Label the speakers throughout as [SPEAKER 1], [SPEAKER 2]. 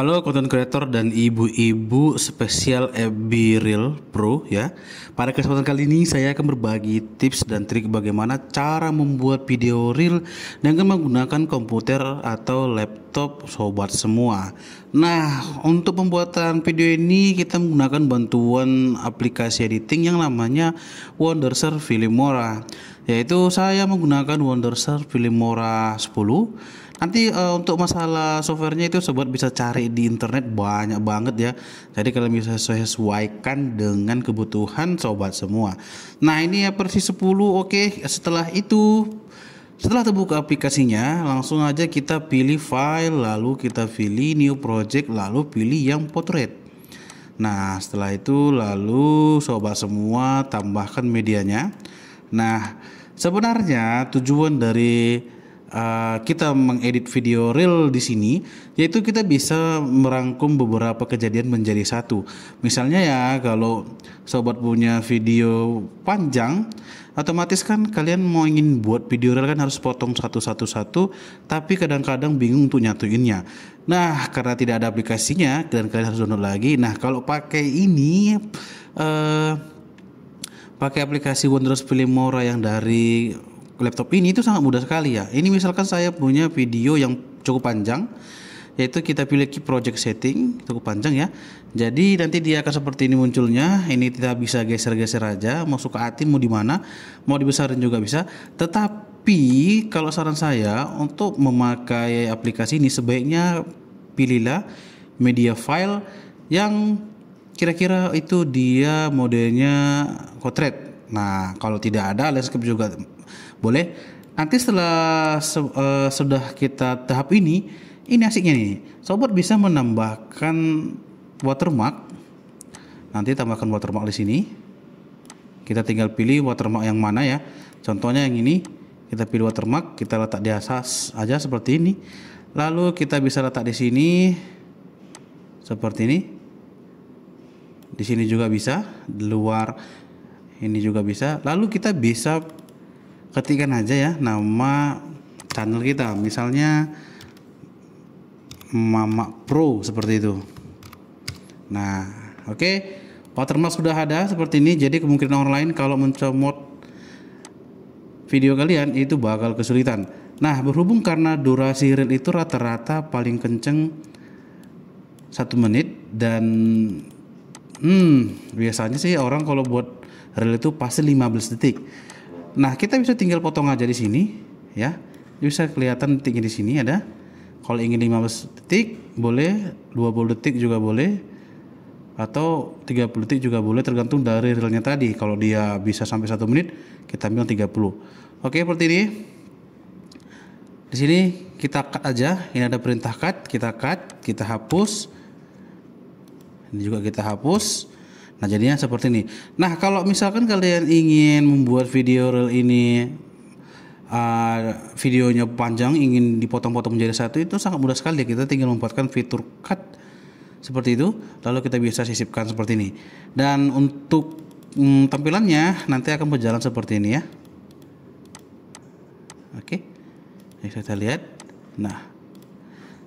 [SPEAKER 1] Halo content creator dan ibu-ibu spesial FB Real Pro ya. Pada kesempatan kali ini saya akan berbagi tips dan trik bagaimana cara membuat video reel dengan menggunakan komputer atau laptop sobat semua. Nah, untuk pembuatan video ini kita menggunakan bantuan aplikasi editing yang namanya Wondershare Filmora. Yaitu saya menggunakan Wondershare Filmora 10 Nanti uh, untuk masalah softwarenya itu sobat bisa cari di internet banyak banget ya. Jadi kalian bisa sesuaikan dengan kebutuhan sobat semua. Nah ini ya versi 10 oke setelah itu setelah terbuka aplikasinya langsung aja kita pilih file lalu kita pilih new project lalu pilih yang portrait. Nah setelah itu lalu sobat semua tambahkan medianya. Nah sebenarnya tujuan dari Ah, kita mengedit video reel di sini, yaitu kita bisa merangkum beberapa kejadian menjadi satu. Misalnya ya kalau sobat punya video panjang, otomatis kan kalian mau ingin buat video reel kan harus potong satu-satu-satu, tapi kadang-kadang bingung untuk nyatuinnya. Nah karena tidak ada aplikasinya dan kalian harus download lagi. Nah kalau pakai ini. Uh, pakai aplikasi Wondrous Filmora yang dari laptop ini itu sangat mudah sekali ya. Ini misalkan saya punya video yang cukup panjang yaitu kita pilih key project setting cukup panjang ya. Jadi nanti dia akan seperti ini munculnya. Ini tidak bisa geser-geser aja, mau suka atin mau di mana, mau dibesarin juga bisa. Tetapi kalau saran saya untuk memakai aplikasi ini sebaiknya pilihlah media file yang kira-kira itu dia modelnya Kotret Nah, kalau tidak ada alias skip juga boleh. Nanti setelah se uh, sudah kita tahap ini, ini asiknya nih. Sobat bisa menambahkan watermark. Nanti tambahkan watermark di sini. Kita tinggal pilih watermark yang mana ya. Contohnya yang ini, kita pilih watermark, kita letak di asas aja seperti ini. Lalu kita bisa letak di sini seperti ini. Di sini juga bisa, di luar ini juga bisa lalu kita bisa ketikan aja ya nama channel kita misalnya Mama Pro seperti itu nah oke okay. watermark sudah ada seperti ini jadi kemungkinan orang lain kalau mencomot video kalian itu bakal kesulitan nah berhubung karena durasi reel itu rata-rata paling kenceng satu menit dan hmm biasanya sih orang kalau buat rel itu pasti 15 detik. Nah, kita bisa tinggal potong aja di sini ya. Bisa kelihatan detiknya di sini ada. Kalau ingin 15 detik boleh, 20 detik juga boleh atau 30 detik juga boleh tergantung dari relnya tadi. Kalau dia bisa sampai 1 menit, kita ambil 30. Oke, seperti ini. Di sini kita cut aja. Ini ada perintah cut, kita cut, kita hapus. Ini juga kita hapus. Nah jadinya seperti ini. Nah kalau misalkan kalian ingin membuat video reel ini uh, videonya panjang ingin dipotong-potong menjadi satu itu sangat mudah sekali ya, kita tinggal membuatkan fitur cut seperti itu lalu kita bisa sisipkan seperti ini dan untuk mm, tampilannya nanti akan berjalan seperti ini ya oke okay. kita lihat nah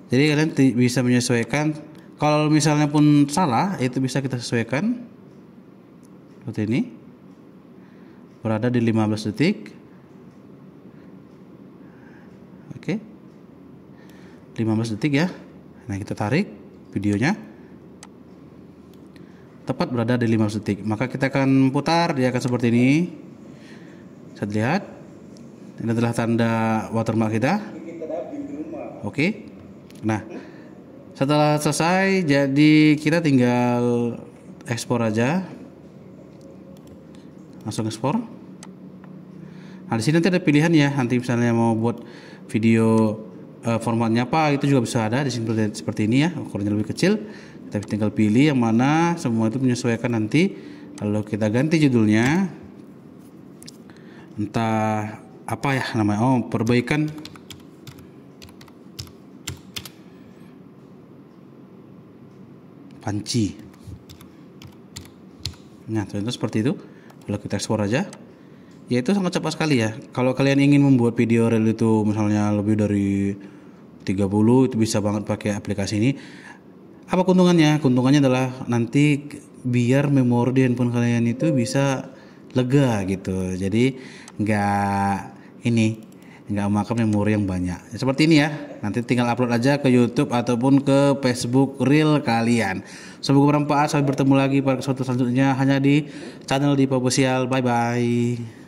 [SPEAKER 1] jadi kalian bisa menyesuaikan kalau misalnya pun salah itu bisa kita sesuaikan seperti ini berada di 15 detik oke 15 detik ya nah kita tarik videonya tepat berada di 15 detik maka kita akan putar dia akan seperti ini saya lihat ini adalah tanda watermark kita oke nah setelah selesai jadi kita tinggal ekspor aja langsung ekspor nah di sini nanti ada pilihan ya nanti misalnya mau buat video uh, formatnya apa itu juga bisa ada di sini seperti ini ya ukurannya lebih kecil kita tinggal pilih yang mana semua itu menyesuaikan nanti lalu kita ganti judulnya entah apa ya namanya oh perbaikan panci nah contoh seperti itu lalu kita ekspor aja ya itu sangat cepat sekali ya kalau kalian ingin membuat video reel itu misalnya lebih dari 30 itu bisa banget pakai aplikasi ini apa keuntungannya keuntungannya adalah nanti biar memori di handphone kalian itu bisa lega gitu jadi nggak ini nggak makan memori yang banyak. Ya, seperti ini ya. Nanti tinggal upload aja ke YouTube ataupun ke Facebook real kalian. Semoga bermanfaat. Sampai bertemu lagi pada kesempatan selanjutnya hanya di channel di Poposial. Bye bye.